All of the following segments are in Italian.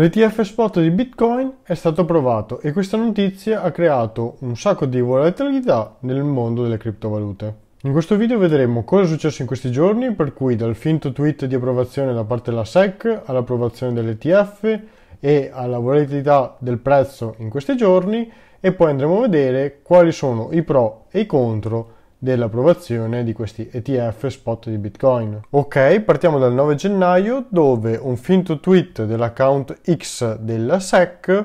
L'ETF spot di Bitcoin è stato approvato e questa notizia ha creato un sacco di volatilità nel mondo delle criptovalute. In questo video vedremo cosa è successo in questi giorni, per cui dal finto tweet di approvazione da parte della SEC all'approvazione dell'ETF e alla volatilità del prezzo in questi giorni e poi andremo a vedere quali sono i pro e i contro dell'approvazione di questi ETF spot di Bitcoin. Ok, partiamo dal 9 gennaio dove un finto tweet dell'account X della SEC eh,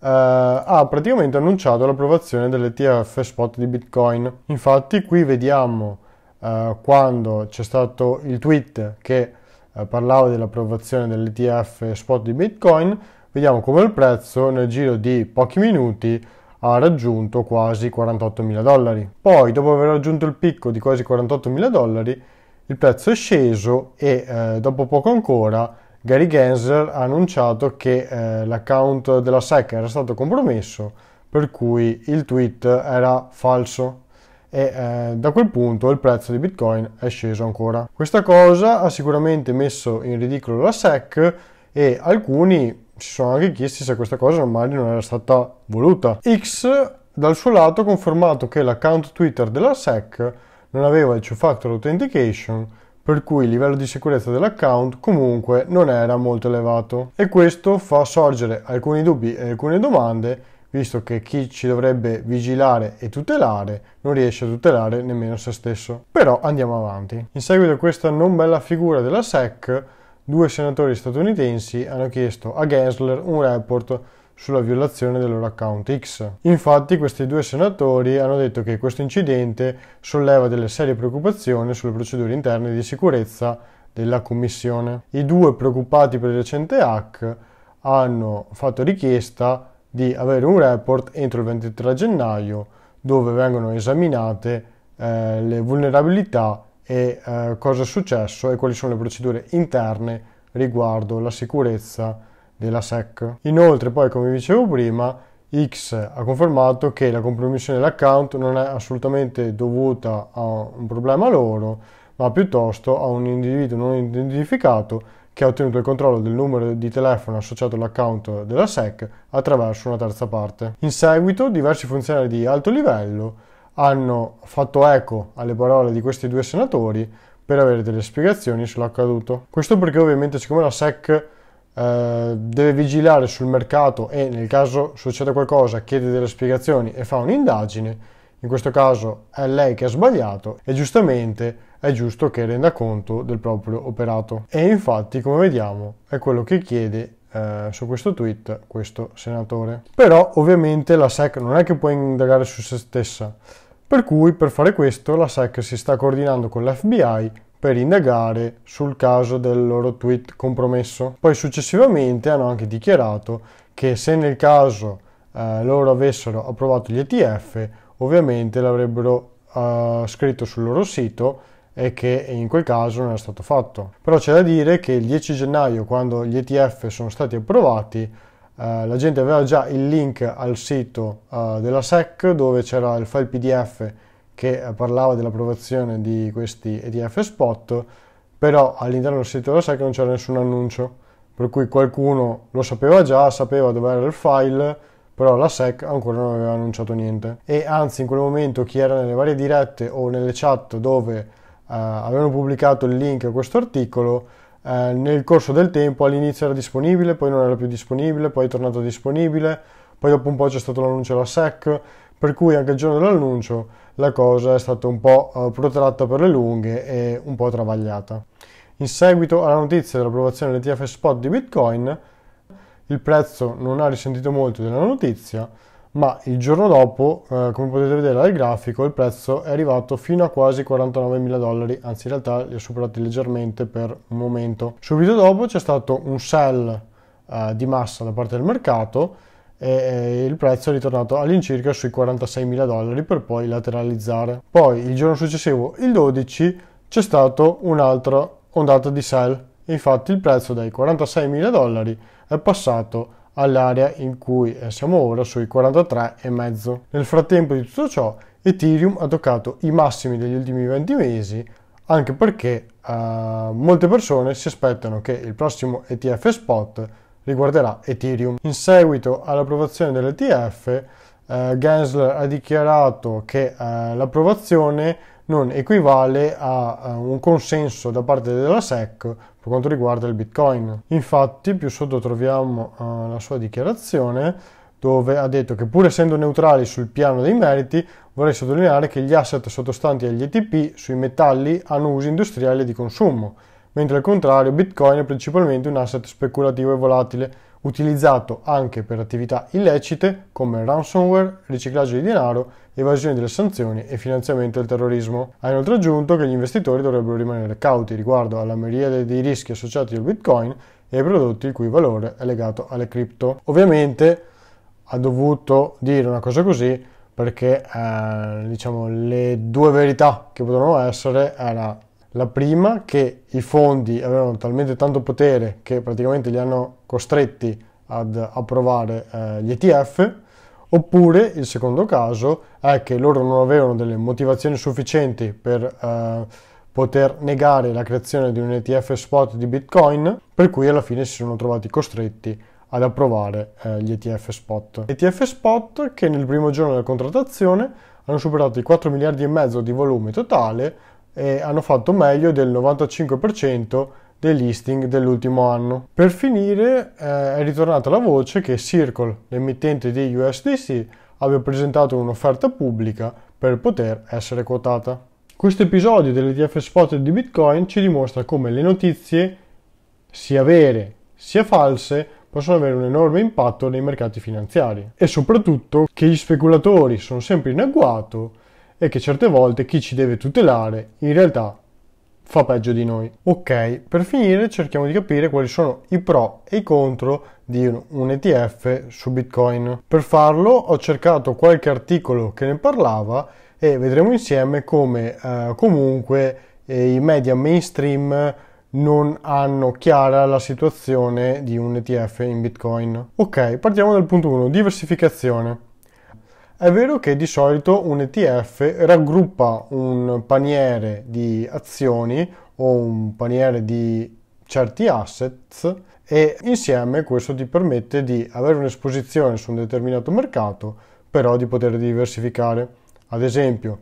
ha praticamente annunciato l'approvazione dell'ETF spot di Bitcoin. Infatti qui vediamo eh, quando c'è stato il tweet che eh, parlava dell'approvazione dell'ETF spot di Bitcoin, vediamo come il prezzo nel giro di pochi minuti ha raggiunto quasi 48.000 dollari. Poi, dopo aver raggiunto il picco di quasi 48.000 dollari, il prezzo è sceso e eh, dopo poco ancora Gary Gensler ha annunciato che eh, l'account della SEC era stato compromesso, per cui il tweet era falso e eh, da quel punto il prezzo di Bitcoin è sceso ancora. Questa cosa ha sicuramente messo in ridicolo la SEC e alcuni si sono anche chiesti se questa cosa ormai non era stata voluta. X dal suo lato ha confermato che l'account Twitter della SEC non aveva il two factor authentication per cui il livello di sicurezza dell'account comunque non era molto elevato e questo fa sorgere alcuni dubbi e alcune domande visto che chi ci dovrebbe vigilare e tutelare non riesce a tutelare nemmeno se stesso. Però andiamo avanti. In seguito a questa non bella figura della SEC due senatori statunitensi hanno chiesto a Gensler un report sulla violazione del loro account X. Infatti questi due senatori hanno detto che questo incidente solleva delle serie preoccupazioni sulle procedure interne di sicurezza della Commissione. I due preoccupati per il recente hack hanno fatto richiesta di avere un report entro il 23 gennaio dove vengono esaminate eh, le vulnerabilità e eh, cosa è successo e quali sono le procedure interne riguardo la sicurezza della SEC. Inoltre poi come dicevo prima X ha confermato che la compromissione dell'account non è assolutamente dovuta a un problema loro ma piuttosto a un individuo non identificato che ha ottenuto il controllo del numero di telefono associato all'account della SEC attraverso una terza parte. In seguito diversi funzionari di alto livello hanno fatto eco alle parole di questi due senatori per avere delle spiegazioni sull'accaduto. Questo perché ovviamente siccome la SEC eh, deve vigilare sul mercato e nel caso succeda qualcosa chiede delle spiegazioni e fa un'indagine, in questo caso è lei che ha sbagliato e giustamente è giusto che renda conto del proprio operato. E infatti, come vediamo, è quello che chiede eh, su questo tweet questo senatore. Però ovviamente la SEC non è che può indagare su se stessa, per cui per fare questo la SEC si sta coordinando con l'FBI per indagare sul caso del loro tweet compromesso. Poi successivamente hanno anche dichiarato che se nel caso eh, loro avessero approvato gli ETF, ovviamente l'avrebbero eh, scritto sul loro sito e che in quel caso non è stato fatto. Però c'è da dire che il 10 gennaio, quando gli ETF sono stati approvati, eh, la gente aveva già il link al sito eh, della SEC dove c'era il file PDF che eh, parlava dell'approvazione di questi ETF spot, però all'interno del sito della SEC non c'era nessun annuncio, per cui qualcuno lo sapeva già, sapeva dove era il file, però la SEC ancora non aveva annunciato niente. E anzi in quel momento chi era nelle varie dirette o nelle chat dove eh, avevano pubblicato il link a questo articolo eh, nel corso del tempo all'inizio era disponibile, poi non era più disponibile, poi è tornato disponibile, poi dopo un po' c'è stato l'annuncio della SEC, per cui anche il giorno dell'annuncio la cosa è stata un po' eh, protratta per le lunghe e un po' travagliata. In seguito alla notizia dell'approvazione dell'ETF spot di Bitcoin, il prezzo non ha risentito molto della notizia, ma il giorno dopo, eh, come potete vedere dal grafico, il prezzo è arrivato fino a quasi 49.000 dollari, anzi in realtà li ha superati leggermente per un momento. Subito dopo c'è stato un sell eh, di massa da parte del mercato e eh, il prezzo è ritornato all'incirca sui 46.000 dollari per poi lateralizzare. Poi il giorno successivo, il 12, c'è stato un'altra ondata di sell. Infatti il prezzo dai 46.000 dollari è passato a all'area in cui eh, siamo ora sui 43,5. Nel frattempo di tutto ciò Ethereum ha toccato i massimi degli ultimi 20 mesi anche perché eh, molte persone si aspettano che il prossimo ETF spot riguarderà Ethereum. In seguito all'approvazione dell'ETF eh, Gensler ha dichiarato che eh, l'approvazione non equivale a un consenso da parte della SEC per quanto riguarda il Bitcoin. Infatti, più sotto troviamo eh, la sua dichiarazione dove ha detto che pur essendo neutrali sul piano dei meriti, vorrei sottolineare che gli asset sottostanti agli ETP sui metalli hanno usi industriali e di consumo, mentre al contrario Bitcoin è principalmente un asset speculativo e volatile, utilizzato anche per attività illecite come ransomware, riciclaggio di denaro evasione delle sanzioni e finanziamento del terrorismo. Ha inoltre aggiunto che gli investitori dovrebbero rimanere cauti riguardo alla miriade dei rischi associati al Bitcoin e ai prodotti il cui valore è legato alle cripto. Ovviamente ha dovuto dire una cosa così perché eh, diciamo le due verità che potevano essere era la prima che i fondi avevano talmente tanto potere che praticamente li hanno costretti ad approvare eh, gli ETF Oppure il secondo caso è che loro non avevano delle motivazioni sufficienti per eh, poter negare la creazione di un ETF spot di Bitcoin, per cui alla fine si sono trovati costretti ad approvare eh, gli ETF spot. ETF spot che nel primo giorno della contrattazione hanno superato i 4 miliardi e mezzo di volume totale e hanno fatto meglio del 95% dei listing dell'ultimo anno. Per finire eh, è ritornata la voce che Circle, l'emittente di USDC, abbia presentato un'offerta pubblica per poter essere quotata. Questo episodio dell'ETF spot di Bitcoin ci dimostra come le notizie, sia vere sia false, possono avere un enorme impatto nei mercati finanziari e soprattutto che gli speculatori sono sempre in agguato e che certe volte chi ci deve tutelare in realtà fa peggio di noi. Ok, per finire cerchiamo di capire quali sono i pro e i contro di un ETF su Bitcoin. Per farlo ho cercato qualche articolo che ne parlava e vedremo insieme come eh, comunque eh, i media mainstream non hanno chiara la situazione di un ETF in Bitcoin. Ok, partiamo dal punto 1, diversificazione. È vero che di solito un ETF raggruppa un paniere di azioni o un paniere di certi assets e insieme questo ti permette di avere un'esposizione su un determinato mercato, però di poter diversificare. Ad esempio,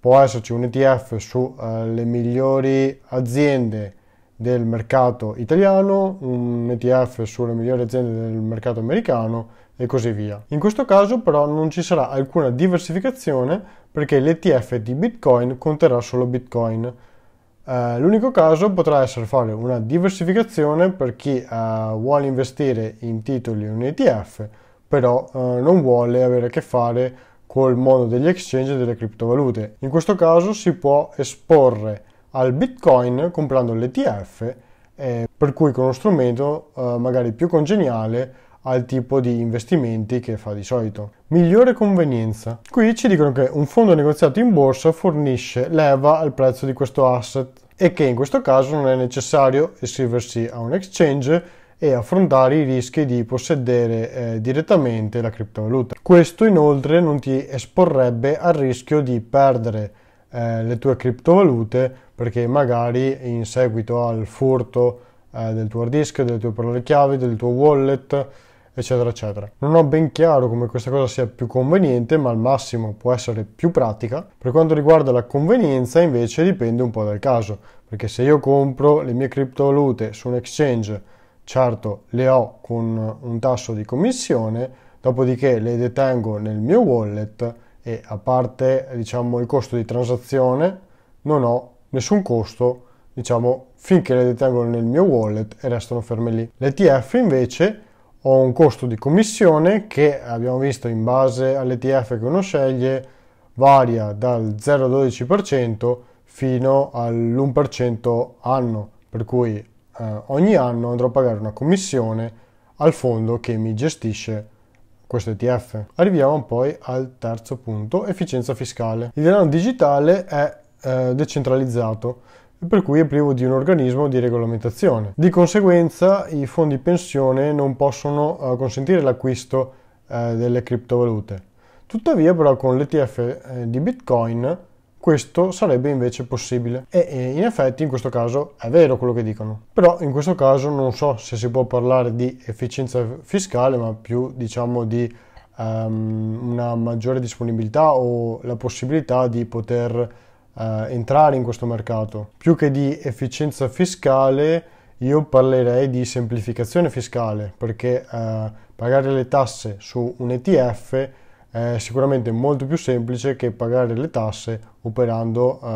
può esserci un ETF sulle eh, migliori aziende del mercato italiano, un ETF sulle migliori aziende del mercato americano e così via. In questo caso però non ci sarà alcuna diversificazione perché l'ETF di Bitcoin conterrà solo Bitcoin. Eh, l'unico caso potrà essere fare una diversificazione per chi eh, vuole investire in titoli in ETF, però eh, non vuole avere a che fare col mondo degli exchange e delle criptovalute. In questo caso si può esporre al Bitcoin comprando l'ETF, eh, per cui con uno strumento eh, magari più congeniale al tipo di investimenti che fa di solito. Migliore convenienza. Qui ci dicono che un fondo negoziato in borsa fornisce leva al prezzo di questo asset e che in questo caso non è necessario iscriversi a un exchange e affrontare i rischi di possedere eh, direttamente la criptovaluta. Questo inoltre non ti esporrebbe al rischio di perdere eh, le tue criptovalute perché magari in seguito al furto eh, del tuo hard disk, delle tue parole chiave, del tuo wallet, eccetera, eccetera. Non ho ben chiaro come questa cosa sia più conveniente, ma al massimo può essere più pratica. Per quanto riguarda la convenienza, invece, dipende un po' dal caso, perché se io compro le mie criptovalute su un exchange, certo le ho con un tasso di commissione, dopodiché le detengo nel mio wallet e a parte diciamo il costo di transazione non ho nessun costo diciamo finché le detengo nel mio wallet e restano ferme lì. L'ETF invece ho un costo di commissione che abbiamo visto in base all'ETF che uno sceglie varia dal 0,12% fino all'1% anno, per cui eh, ogni anno andrò a pagare una commissione al fondo che mi gestisce questo ETF. Arriviamo poi al terzo punto, efficienza fiscale. Il denaro digitale è eh, decentralizzato e per cui è privo di un organismo di regolamentazione. Di conseguenza i fondi pensione non possono eh, consentire l'acquisto eh, delle criptovalute. Tuttavia però con l'ETF eh, di Bitcoin questo sarebbe invece possibile. E in effetti in questo caso è vero quello che dicono. Però in questo caso non so se si può parlare di efficienza fiscale, ma più diciamo di ehm, una maggiore disponibilità o la possibilità di poter eh, entrare in questo mercato. Più che di efficienza fiscale, io parlerei di semplificazione fiscale, perché eh, pagare le tasse su un ETF è sicuramente molto più semplice che pagare le tasse operando eh,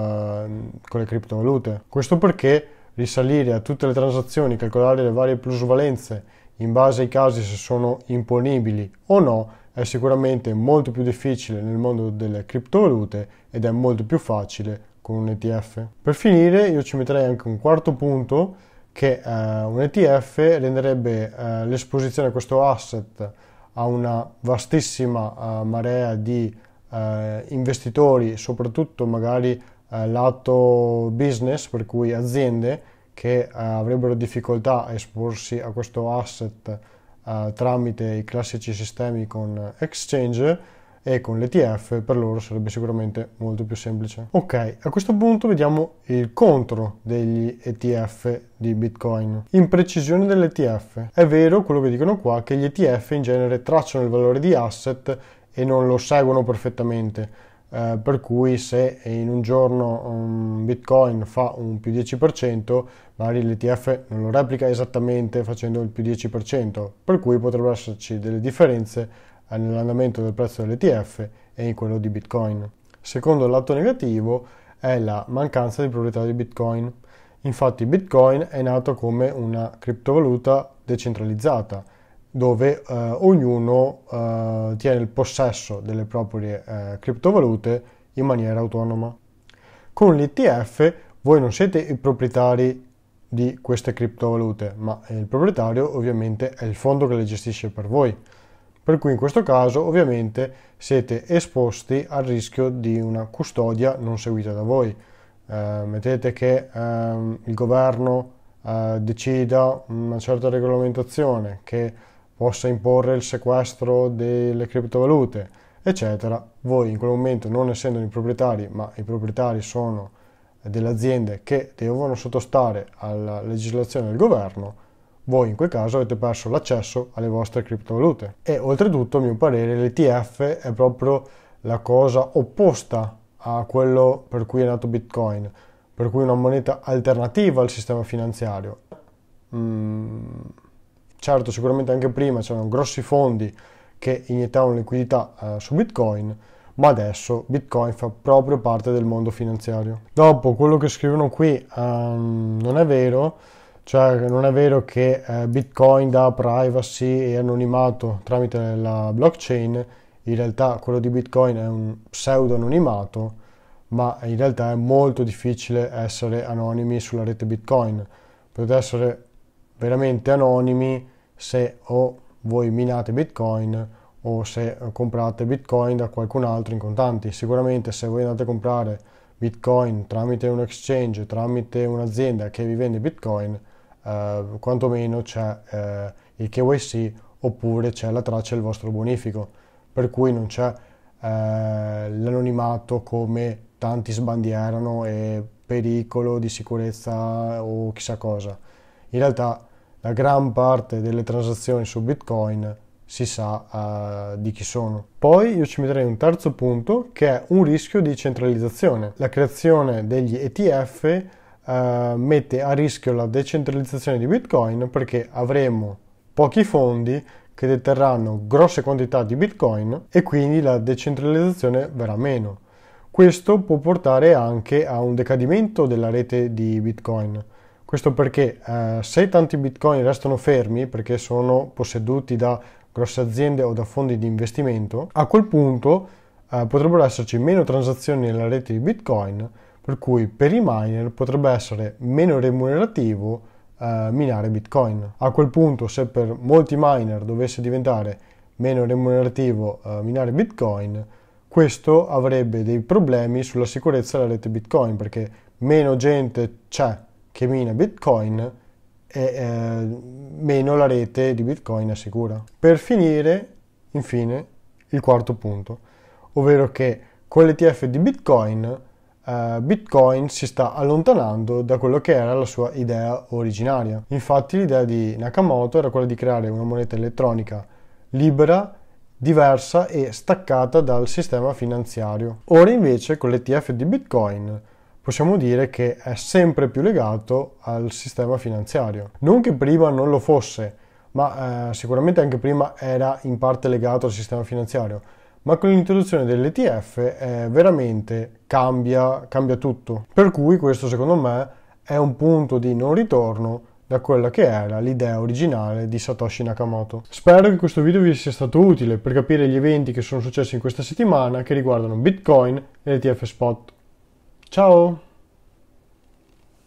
con le criptovalute. Questo perché risalire a tutte le transazioni, calcolare le varie plusvalenze in base ai casi se sono imponibili o no, è sicuramente molto più difficile nel mondo delle criptovalute ed è molto più facile con un ETF. Per finire io ci metterei anche un quarto punto che eh, un ETF renderebbe eh, l'esposizione a questo asset a una vastissima eh, marea di eh, investitori, soprattutto magari eh, lato business, per cui aziende che eh, avrebbero difficoltà a esporsi a questo asset eh, tramite i classici sistemi con Exchange e con l'ETF per loro sarebbe sicuramente molto più semplice. Ok, a questo punto vediamo il contro degli ETF di Bitcoin. Imprecisione dell'ETF. È vero quello che dicono qua che gli ETF in genere tracciano il valore di asset e non lo seguono perfettamente eh, per cui se in un giorno un bitcoin fa un più 10% magari l'ETF non lo replica esattamente facendo il più 10% per cui potrebbero esserci delle differenze eh, nell'andamento del prezzo dell'ETF e in quello di bitcoin secondo lato negativo è la mancanza di proprietà di bitcoin infatti bitcoin è nato come una criptovaluta decentralizzata dove eh, ognuno eh, tiene il possesso delle proprie eh, criptovalute in maniera autonoma. Con l'ETF voi non siete i proprietari di queste criptovalute, ma il proprietario ovviamente è il fondo che le gestisce per voi. Per cui in questo caso ovviamente siete esposti al rischio di una custodia non seguita da voi. Eh, mettete che ehm, il governo eh, decida una certa regolamentazione che possa imporre il sequestro delle criptovalute, eccetera. Voi in quel momento, non essendo i proprietari, ma i proprietari sono delle aziende che devono sottostare alla legislazione del governo, voi in quel caso avete perso l'accesso alle vostre criptovalute. E oltretutto, a mio parere, l'ETF è proprio la cosa opposta a quello per cui è nato Bitcoin, per cui una moneta alternativa al sistema finanziario. Mm certo sicuramente anche prima c'erano grossi fondi che iniettavano liquidità eh, su Bitcoin, ma adesso Bitcoin fa proprio parte del mondo finanziario. Dopo quello che scrivono qui um, non è vero, cioè non è vero che eh, Bitcoin dà privacy e anonimato tramite la blockchain, in realtà quello di Bitcoin è un pseudo anonimato, ma in realtà è molto difficile essere anonimi sulla rete Bitcoin. Potete essere veramente anonimi se o voi minate bitcoin o se comprate bitcoin da qualcun altro in contanti. Sicuramente se voi andate a comprare bitcoin tramite un exchange, tramite un'azienda che vi vende bitcoin, eh, quantomeno c'è eh, il KYC oppure c'è la traccia del vostro bonifico, per cui non c'è eh, l'anonimato come tanti sbandierano e pericolo di sicurezza o chissà cosa. In realtà la gran parte delle transazioni su Bitcoin si sa uh, di chi sono. Poi io ci metterei un terzo punto che è un rischio di centralizzazione. La creazione degli ETF uh, eh, mette a rischio la decentralizzazione di Bitcoin perché avremo pochi fondi che deterranno grosse quantità di Bitcoin e quindi la decentralizzazione verrà meno. Questo può portare anche a un decadimento della rete di Bitcoin questo perché eh, se tanti bitcoin restano fermi perché sono posseduti da grosse aziende o da fondi di investimento, a quel punto eh, potrebbero esserci meno transazioni nella rete di bitcoin, per cui per i miner potrebbe essere meno remunerativo eh, minare bitcoin. A quel punto se per molti miner dovesse diventare meno remunerativo eh, minare bitcoin, questo avrebbe dei problemi sulla sicurezza della rete bitcoin perché meno gente c'è che mina Bitcoin e eh, meno la rete di Bitcoin è sicura. Per finire, infine, il quarto punto, ovvero che con l'ETF di Bitcoin eh, Bitcoin si sta allontanando da quello che era la sua idea originaria. Infatti l'idea di Nakamoto era quella di creare una moneta elettronica libera, diversa e staccata dal sistema finanziario. Ora invece con l'ETF di Bitcoin possiamo dire che è sempre più legato al sistema finanziario. Non che prima non lo fosse, ma eh, sicuramente anche prima era in parte legato al sistema finanziario, ma con l'introduzione dell'ETF eh, veramente cambia, cambia tutto. Per cui questo secondo me è un punto di non ritorno da quella che era l'idea originale di Satoshi Nakamoto. Spero che questo video vi sia stato utile per capire gli eventi che sono successi in questa settimana che riguardano Bitcoin e l'ETF Spot. Ciao.